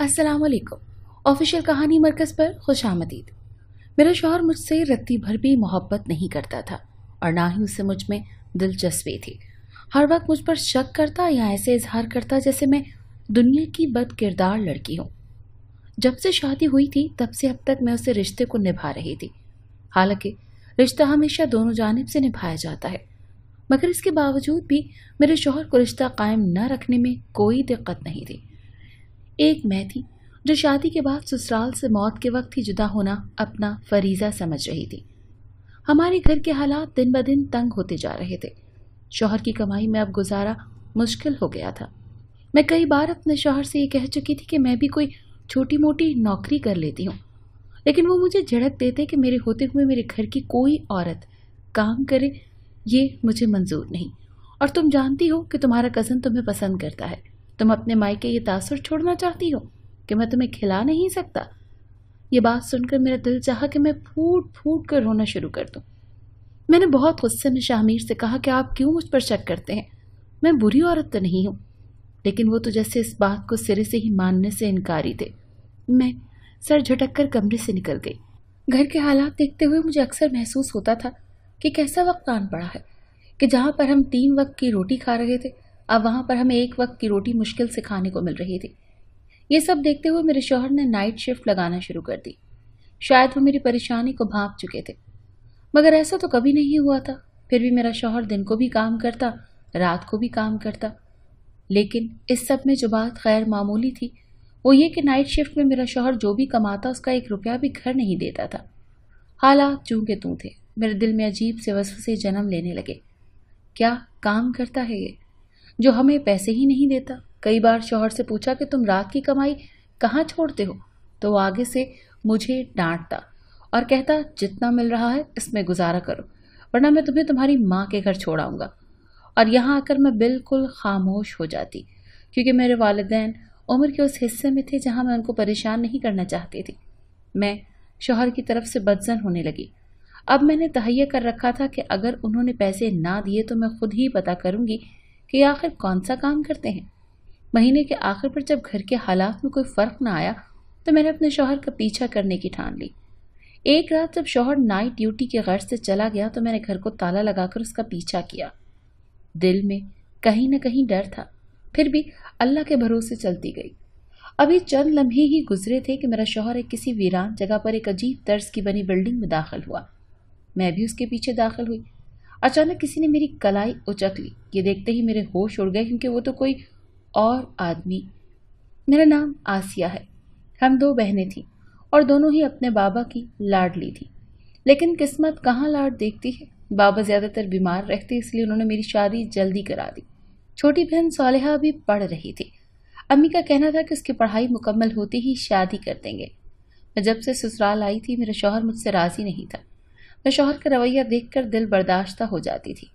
वालेकुम ऑफिशियल कहानी मरकज़ पर खुश आमदीद मेरा शोहर मुझसे रत्ती भर भी मोहब्बत नहीं करता था और ना ही उसे मुझ में दिलचस्पी थी हर वक्त मुझ पर शक करता या ऐसे इजहार करता जैसे मैं दुनिया की बद किरदार लड़की हूँ जब से शादी हुई थी तब से अब तक मैं उसे रिश्ते को निभा रही थी हालांकि रिश्ता हमेशा दोनों जानब से निभाया जाता है मगर इसके बावजूद भी मेरे शोहर को रिश्ता कायम न रखने में कोई दिक्कत नहीं थी एक मैं थी जो शादी के बाद ससुराल से मौत के वक्त ही जुदा होना अपना फरीजा समझ रही थी हमारे घर के हालात दिन ब दिन तंग होते जा रहे थे शोहर की कमाई में अब गुजारा मुश्किल हो गया था मैं कई बार अपने शोहर से ये कह चुकी थी कि मैं भी कोई छोटी मोटी नौकरी कर लेती हूँ लेकिन वो मुझे झड़क देते कि मेरे होते हुए मेरे घर की कोई औरत काम करे ये मुझे मंजूर नहीं और तुम जानती हो कि तुम्हारा कज़न तुम्हें पसंद करता है तुम अपने माई के ये तासुर छोड़ना चाहती हो कि मैं तुम्हें खिला नहीं सकता ये बात सुनकर मेरा दिल चाह कि मैं फूट फूट कर रोना शुरू कर दूं मैंने बहुत गुस्से में शाहमीर से कहा कि आप क्यों मुझ पर शक करते हैं मैं बुरी औरत तो नहीं हूँ लेकिन वो तो जैसे इस बात को सिरे से ही मानने से इनकारी थे मैं सर झटक कर कमरे से निकल गई घर के हालात देखते हुए मुझे अक्सर महसूस होता था कि कैसा वक्त आन पड़ा है कि जहाँ पर हम तीन वक्त की रोटी खा रहे थे अब वहाँ पर हमें एक वक्त की रोटी मुश्किल से खाने को मिल रही थी ये सब देखते हुए मेरे शोहर ने नाइट शिफ्ट लगाना शुरू कर दी शायद वो मेरी परेशानी को भाप चुके थे मगर ऐसा तो कभी नहीं हुआ था फिर भी मेरा शोहर दिन को भी काम करता रात को भी काम करता लेकिन इस सब में जो बात गैर मामूली थी वो ये कि नाइट शिफ्ट में मेरा शोहर जो भी कमाता उसका एक रुपया भी घर नहीं देता था हालात चूंके तू थे मेरे दिल में अजीब से से जन्म लेने लगे क्या काम करता है ये जो हमें पैसे ही नहीं देता कई बार शोहर से पूछा कि तुम रात की कमाई कहाँ छोड़ते हो तो वो आगे से मुझे डांटता और कहता जितना मिल रहा है इसमें गुजारा करो वरना मैं तुम्हें तुम्हारी माँ के घर छोड़ाऊंगा और यहाँ आकर मैं बिल्कुल खामोश हो जाती क्योंकि मेरे वालदेन उम्र के उस हिस्से में थे जहाँ मैं उनको परेशान नहीं करना चाहती थी मैं शोहर की तरफ से बदजन होने लगी अब मैंने तहैया कर रखा था कि अगर उन्होंने पैसे ना दिए तो मैं खुद ही पता करूंगी कि आखिर कौन सा काम करते हैं महीने के आखिर पर जब घर के हालात में कोई फ़र्क ना आया तो मैंने अपने शोहर का पीछा करने की ठान ली एक रात जब शोहर नाइट ड्यूटी के गर्ज से चला गया तो मैंने घर को ताला लगाकर उसका पीछा किया दिल में कहीं ना कहीं डर था फिर भी अल्लाह के भरोसे चलती गई अभी चंद लम्हे ही गुजरे थे कि मेरा शोहर एक किसी वीरान जगह पर एक अजीब तर्ज की बनी बिल्डिंग में दाखिल हुआ मैं भी उसके पीछे दाखिल हुई अचानक किसी ने मेरी कलाई उचक ली ये देखते ही मेरे होश उड़ गए क्योंकि वो तो कोई और आदमी मेरा नाम आसिया है हम दो बहनें थीं और दोनों ही अपने बाबा की लाड ली थी लेकिन किस्मत कहाँ लाड देखती है बाबा ज़्यादातर बीमार रहते इसलिए उन्होंने मेरी शादी जल्दी करा दी छोटी बहन सोलहा भी पढ़ रही थी अम्मी का कहना था कि उसकी पढ़ाई मुकम्मल होते ही शादी कर देंगे मैं जब से ससुराल आई थी मेरा शौहर मुझसे राज़ी नहीं था न शोहर का रवैया देखकर दिल बर्दाश्ता हो जाती थी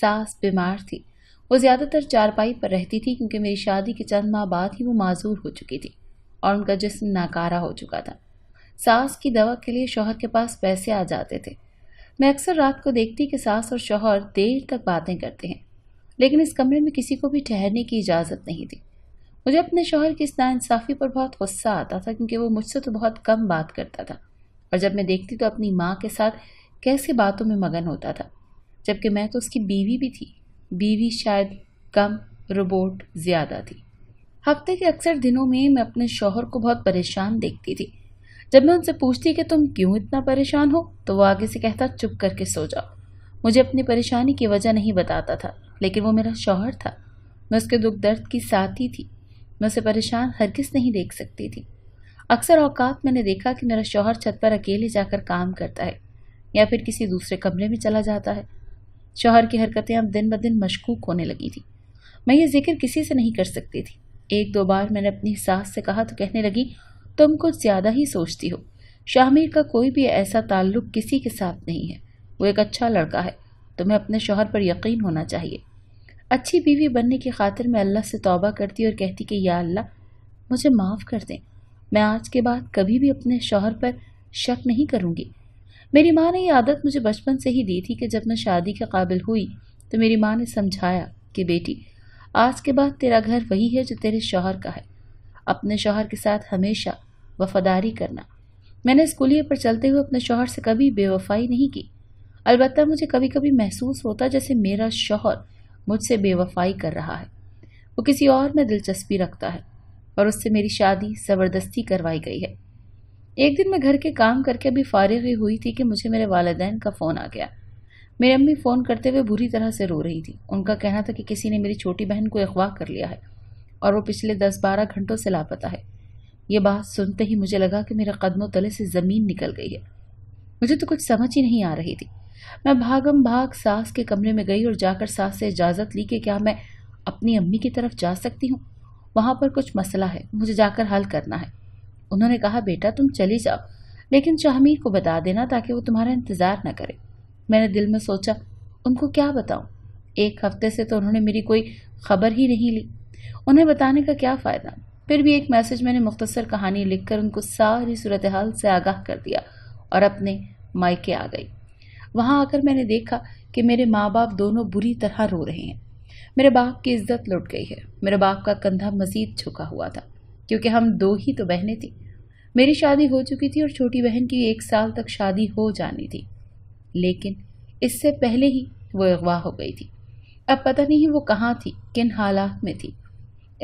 सास बीमार थी वो ज़्यादातर चारपाई पर रहती थी क्योंकि मेरी शादी के चंद माह बाद ही वो माजूर हो चुकी थी और उनका जिसम नाकारा हो चुका था सास की दवा के लिए शोहर के पास पैसे आ जाते थे मैं अक्सर रात को देखती कि सास और शोहर देर तक बातें करते हैं लेकिन इस कमरे में किसी को भी ठहरने की इजाज़त नहीं थी मुझे अपने शोहर की इस नाइंसाफ़ी पर बहुत गुस्सा आता था क्योंकि वो मुझसे तो बहुत कम बात करता था और जब मैं देखती तो अपनी माँ के साथ कैसे बातों में मगन होता था जबकि मैं तो उसकी बीवी भी थी बीवी शायद कम रोबोट ज़्यादा थी हफ्ते के अक्सर दिनों में मैं अपने शोहर को बहुत परेशान देखती थी जब मैं उनसे पूछती कि तुम क्यों इतना परेशान हो तो वो आगे से कहता चुप करके सो जाओ मुझे अपनी परेशानी की वजह नहीं बताता था लेकिन वो मेरा शौहर था मैं उसके दुख दर्द की साथी थी मैं उसे परेशान हरगिज नहीं देख सकती थी अक्सर औकात मैंने देखा कि मेरा शौहर छत पर अकेले जाकर काम करता है या फिर किसी दूसरे कमरे में चला जाता है शौहर की हरकतें अब दिन ब दिन मशकूक होने लगी थी मैं ये जिक्र किसी से नहीं कर सकती थी एक दो बार मैंने अपनी सास से कहा तो कहने लगी तुम कुछ ज़्यादा ही सोचती हो शाहमीर का कोई भी ऐसा ताल्लुक किसी के साथ नहीं है वो एक अच्छा लड़का है तुम्हें अपने शोहर पर यकीन होना चाहिए अच्छी बीवी बनने की खातिर मैं अल्लाह से तौबा करती और कहती कि या अल्लाह मुझे माफ़ कर दें मैं आज के बाद कभी भी अपने शौहर पर शक नहीं करूँगी मेरी माँ ने यह आदत मुझे बचपन से ही दी थी कि जब मैं शादी के काबिल हुई तो मेरी माँ ने समझाया कि बेटी आज के बाद तेरा घर वही है जो तेरे शौहर का है अपने शौहर के साथ हमेशा वफादारी करना मैंने स्कूलिए पर चलते हुए अपने शौहर से कभी बेवफाई नहीं की अलबत्त मुझे कभी कभी महसूस होता जैसे मेरा शौहर मुझसे बेवफाई कर रहा है वो किसी और में दिलचस्पी रखता है और उससे मेरी शादी ज़बरदस्ती करवाई गई है एक दिन मैं घर के काम करके अभी फारिग ही हुई थी कि मुझे मेरे वालदेन का फ़ोन आ गया मेरी अम्मी फ़ोन करते हुए बुरी तरह से रो रही थी उनका कहना था कि किसी ने मेरी छोटी बहन को अगवा कर लिया है और वो पिछले दस बारह घंटों से लापता है ये बात सुनते ही मुझे लगा कि मेरे कदमों तले से ज़मीन निकल गई है मुझे तो कुछ समझ ही नहीं आ रही थी मैं भागम भाग सास के कमरे में गई और जाकर सास से इजाज़त ली कि क्या मैं अपनी अम्मी की तरफ जा सकती हूँ वहां पर कुछ मसला है मुझे जाकर हल करना है उन्होंने कहा बेटा तुम चली जाओ लेकिन शाहमीर को बता देना ताकि वो तुम्हारा इंतजार न करे मैंने दिल में सोचा उनको क्या बताऊं एक हफ्ते से तो उन्होंने मेरी कोई खबर ही नहीं ली उन्हें बताने का क्या फ़ायदा फिर भी एक मैसेज मैंने मुख्तसर कहानी लिखकर उनको सारी सूरत हाल से आगाह कर दिया और अपने मायके आ गई वहाँ आकर मैंने देखा कि मेरे माँ बाप दोनों बुरी तरह रो रहे हैं मेरे बाप की इज्जत लुट गई है मेरे बाप का कंधा मजीद झुका हुआ था क्योंकि हम दो ही तो बहनें थी मेरी शादी हो चुकी थी और छोटी बहन की एक साल तक शादी हो जानी थी लेकिन इससे पहले ही वो अगवा हो गई थी अब पता नहीं वो कहाँ थी किन हालात में थी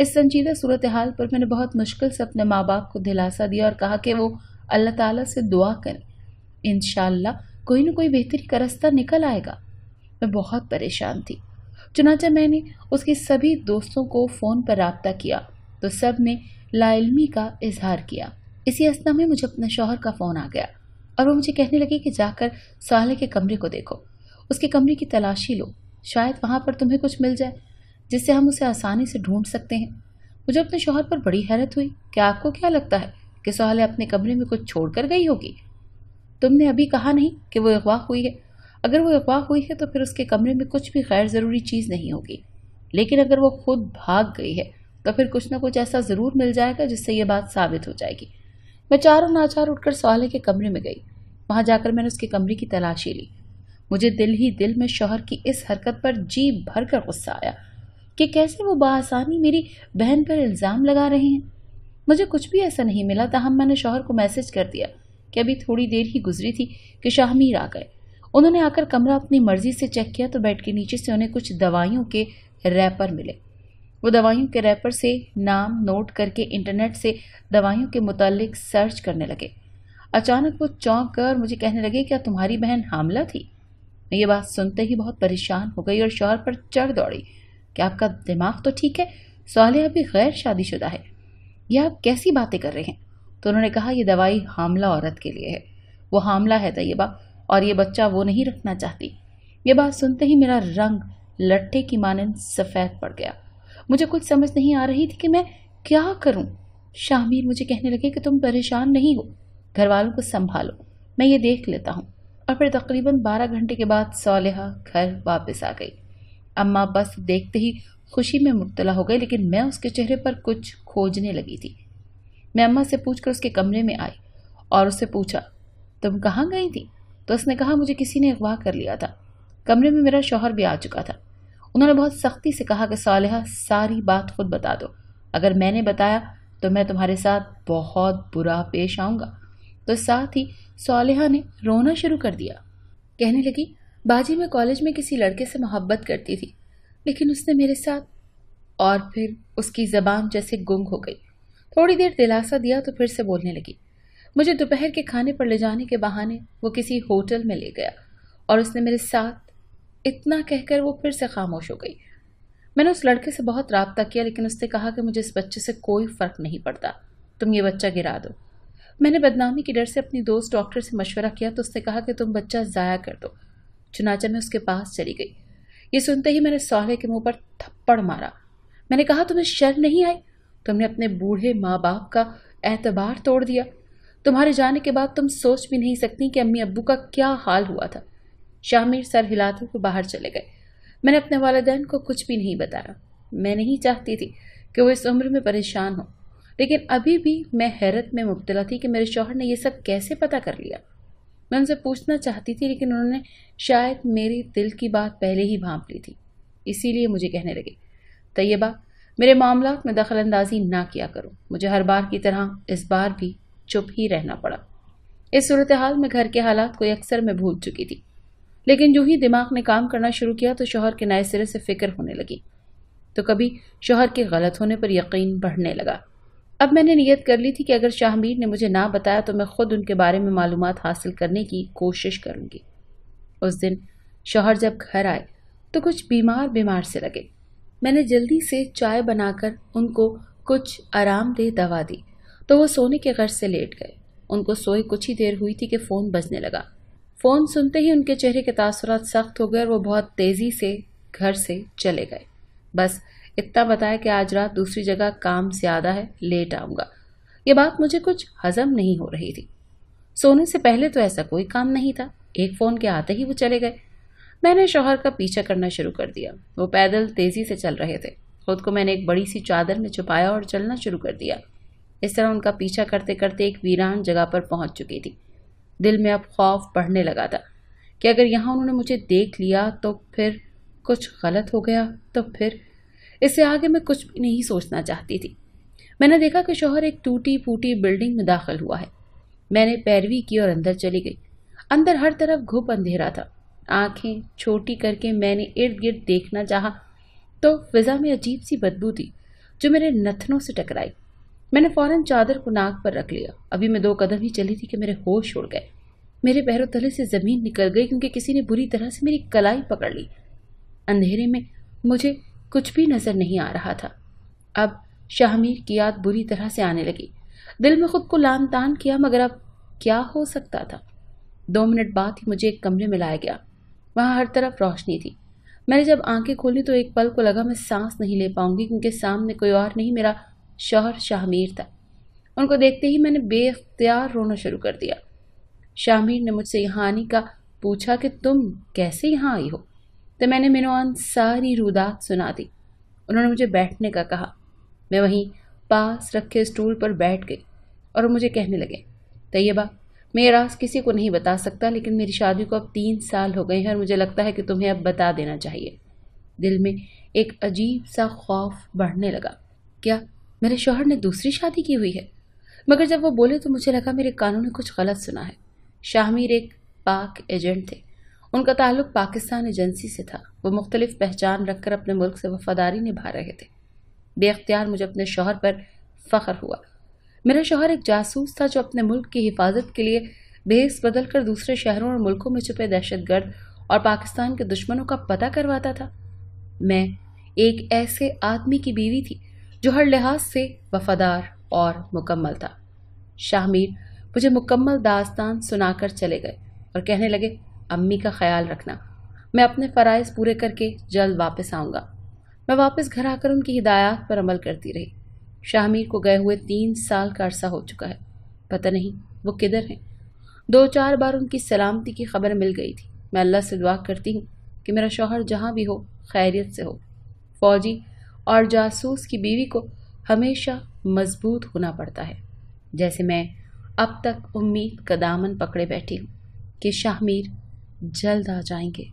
इस संजीदा सूरत हाल पर मैंने बहुत मुश्किल से अपने माँ बाप को दिलासा दिया और कहा कि वो अल्लाह ताला से दुआ करें इन कोई ना कोई बेहतरी का रास्ता निकल आएगा मैं बहुत परेशान थी चुनाचा मैंने उसके सभी दोस्तों को फ़ोन पर रबता किया तो सब ने लाइलमी का इजहार किया इसी असना में मुझे अपने शोहर का फ़ोन आ गया और वो मुझे कहने लगे कि जाकर साले के कमरे को देखो उसके कमरे की तलाशी लो शायद वहाँ पर तुम्हें कुछ मिल जाए जिससे हम उसे आसानी से ढूंढ सकते हैं मुझे अपने शोहर पर बड़ी हैरत हुई कि आपको क्या लगता है कि सहले अपने कमरे में कुछ छोड़ कर गई होगी तुमने अभी कहा नहीं कि वो अगवा हुई है अगर वो अगवा हुई है तो फिर उसके कमरे में कुछ भी गैर ज़रूरी चीज़ नहीं होगी लेकिन अगर वो खुद भाग गई है तो फिर कुछ ना कुछ ऐसा ज़रूर मिल जाएगा जिससे ये बात साबित हो जाएगी मैं चारों नाचार उठकर सवाले के कमरे में गई वहाँ जाकर मैंने उसके कमरे की तलाशी ली मुझे दिल ही दिल में शोहर की इस हरकत पर जी भर कर गुस्सा आया कि कैसे वो बासानी मेरी बहन पर इल्ज़ाम लगा रहे हैं मुझे कुछ भी ऐसा नहीं मिला तहम मैंने शोहर को मैसेज कर दिया कि अभी थोड़ी देर ही गुजरी थी कि शाहमीर आ गए उन्होंने आकर कमरा अपनी मर्जी से चेक किया तो बेड के नीचे से उन्हें कुछ दवाइयों के रैपर मिले वो दवाइयों के रैपर से नाम नोट करके इंटरनेट से दवाइयों के मुतालिक सर्च करने लगे अचानक वो चौंक कर मुझे कहने लगे क्या तुम्हारी बहन हामला थी मैं ये बात सुनते ही बहुत परेशान हो गई और शौहर पर चढ़ दौड़ी क्या आपका दिमाग तो ठीक है साले अभी गैर शादीशुदा है यह आप कैसी बातें कर रहे हैं तो उन्होंने कहा यह दवाई हामला औरत के लिए है वो हामला है तयबा और ये बच्चा वो नहीं रखना चाहती ये बात सुनते ही मेरा रंग लट्ठे की मानन सफ़ेद पड़ गया मुझे कुछ समझ नहीं आ रही थी कि मैं क्या करूं शामिर मुझे कहने लगे कि तुम परेशान नहीं हो घर वालों को संभालो मैं ये देख लेता हूँ और फिर तकरीबन बारह घंटे के बाद सोलहा घर वापस आ गई अम्मा बस देखते ही खुशी में मुबतला हो गई लेकिन मैं उसके चेहरे पर कुछ खोजने लगी थी मैं अम्मा से पूछकर उसके कमरे में आई और उससे पूछा तुम कहाँ गई थी तो उसने कहा मुझे किसी ने अगवा कर लिया था कमरे में मेरा शोहर भी आ चुका था उन्होंने बहुत सख्ती से कहा कि सालहा सारी बात खुद बता दो अगर मैंने बताया तो मैं तुम्हारे साथ बहुत बुरा पेश आऊँगा तो साथ ही साल ने रोना शुरू कर दिया कहने लगी बाजी मैं कॉलेज में किसी लड़के से मोहब्बत करती थी लेकिन उसने मेरे साथ और फिर उसकी ज़बान जैसे गुंग हो गई थोड़ी देर दिलासा दिया तो फिर से बोलने लगी मुझे दोपहर के खाने पर ले जाने के बहाने वो किसी होटल में ले गया और उसने मेरे साथ इतना कहकर वो फिर से खामोश हो गई मैंने उस लड़के से बहुत रबता किया लेकिन उसने कहा कि मुझे इस बच्चे से कोई फ़र्क नहीं पड़ता तुम ये बच्चा गिरा दो मैंने बदनामी के डर से अपनी दोस्त डॉक्टर से मशवरा किया तो उसने कहा कि तुम बच्चा ज़ाया कर दो चुनाचा मैं उसके पास चली गई ये सुनते ही मैंने सोहले के मुंह पर थप्पड़ मारा मैंने कहा तुम्हें शर्म नहीं आई तुमने अपने बूढ़े माँ बाप का एतबार तोड़ दिया तुम्हारे जाने के बाद तुम सोच भी नहीं सकती कि अम्मी अब्बू का क्या हाल हुआ था शामिर सर हिलाते हुए बाहर चले गए मैंने अपने वालदेन को कुछ भी नहीं बताया मैं नहीं चाहती थी कि वो इस उम्र में परेशान हो लेकिन अभी भी मैं हैरत में मुबतला थी कि मेरे शोहर ने यह सब कैसे पता कर लिया मैं उनसे पूछना चाहती थी लेकिन उन्होंने शायद मेरी दिल की बात पहले ही भांप ली थी इसीलिए मुझे कहने लगे तैयबा मेरे मामला में दखल अंदाजी ना किया करो मुझे हर बार की तरह इस बार भी चुप ही रहना पड़ा इस सूरत हाल में घर के हालात को अक्सर मैं भूल चुकी थी लेकिन जो ही दिमाग ने काम करना शुरू किया तो शोहर के नए सिरे से फिक्र होने लगी तो कभी शोहर के गलत होने पर यकीन बढ़ने लगा अब मैंने नियत कर ली थी कि अगर शाहमीर ने मुझे ना बताया तो मैं खुद उनके बारे में मालूम हासिल करने की कोशिश करूंगी उस दिन शोहर जब घर आए तो कुछ बीमार बीमार से लगे मैंने जल्दी से चाय बनाकर उनको कुछ आरामदेह दवा दी तो वो सोने के गर्ज से लेट गए उनको सोए कुछ ही देर हुई थी कि फ़ोन बजने लगा फ़ोन सुनते ही उनके चेहरे के तसर सख्त हो गए और वो बहुत तेज़ी से घर से चले गए बस इतना बताया कि आज रात दूसरी जगह काम ज़्यादा है लेट आऊँगा ये बात मुझे कुछ हजम नहीं हो रही थी सोने से पहले तो ऐसा कोई काम नहीं था एक फ़ोन के आते ही वो चले गए मैंने शोहर का पीछा करना शुरू कर दिया वो पैदल तेज़ी से चल रहे थे खुद को मैंने एक बड़ी सी चादर में छुपाया और चलना शुरू कर दिया इस तरह उनका पीछा करते करते एक वीरान जगह पर पहुंच चुकी थी दिल में अब खौफ बढ़ने लगा था कि अगर यहाँ उन्होंने मुझे देख लिया तो फिर कुछ गलत हो गया तो फिर इससे आगे मैं कुछ भी नहीं सोचना चाहती थी मैंने देखा कि शोहर एक टूटी फूटी बिल्डिंग में दाखिल हुआ है मैंने पैरवी की और अंदर चली गई अंदर हर तरफ घुप अंधेरा था आंखें छोटी करके मैंने इर्द गिर्द देखना चाहा तो फिजा में अजीब सी बदबू थी जो मेरे नथनों से टकराई मैंने फौरन चादर को नाक पर रख लिया अभी मैं दो कदम ही चली थी कि मेरे होश उड़ गए मेरे पैरों तले से जमीन निकल गई क्योंकि किसी ने बुरी तरह से मेरी कलाई पकड़ ली अंधेरे में मुझे कुछ भी नजर नहीं आ रहा था अब शाहमीर की याद बुरी तरह से आने लगी दिल में खुद को लान तान किया मगर अब क्या हो सकता था दो मिनट बाद ही मुझे एक कमरे में लाया गया वहां हर तरफ रोशनी थी मैंने जब आंखें खोली तो एक पल को लगा मैं सांस नहीं ले पाऊंगी क्योंकि सामने कोई और नहीं मेरा शहर शाहमीर था उनको देखते ही मैंने बेअ्तियार रोना शुरू कर दिया शाहमीर ने मुझसे यहाँ आने का पूछा कि तुम कैसे यहाँ आई हो तो मैंने मिनवान सारी रुदात सुना दी उन्होंने मुझे बैठने का कहा मैं वहीं पास रखे स्टूल पर बैठ गई और मुझे कहने लगे तैयबा ये राज किसी को नहीं बता सकता लेकिन मेरी शादी को अब तीन साल हो गए हैं और मुझे लगता है कि तुम्हें अब बता देना चाहिए दिल में एक अजीब सा खौफ बढ़ने लगा क्या मेरे शोहर ने दूसरी शादी की हुई है मगर जब वो बोले तो मुझे लगा मेरे कानों ने कुछ गलत सुना है शाहमीर एक पाक एजेंट थे उनका ताल्लुक पाकिस्तान एजेंसी से था वो मुख्तलिफ पहचान रखकर अपने मुल्क से वफादारी निभा रहे थे बेख्तियार मुझे अपने शोहर पर फ़ख्र हुआ मेरा शोहर एक जासूस था जो अपने मुल्क की हिफाजत के लिए भेस बदल कर दूसरे शहरों और मुल्कों में छुपे दहशत गर्द और पाकिस्तान के दुश्मनों का पता करवाता था मैं एक ऐसे आदमी की बीवी थी जो हर लिहाज से वफादार और मुकम्मल था शाह मीर मुझे मुकम्मल दास्तान सुनाकर चले गए और कहने लगे अम्मी का ख्याल रखना मैं अपने फ़रज़ पूरे करके जल्द वापस आऊँगा मैं वापस घर आकर उनकी हिदायत पर अमल करती रही शाहमीर को गए हुए तीन साल का अरसा हो चुका है पता नहीं वो किधर हैं दो चार बार उनकी सलामती की खबर मिल गई थी मैं अल्लाह से दुआ करती हूँ कि मेरा शोहर जहाँ भी हो खैरियत से हो फौजी और जासूस की बीवी को हमेशा मजबूत होना पड़ता है जैसे मैं अब तक उम्मीद का दामन पकड़े बैठी हूँ कि शाहमीर जल्द आ जाएंगे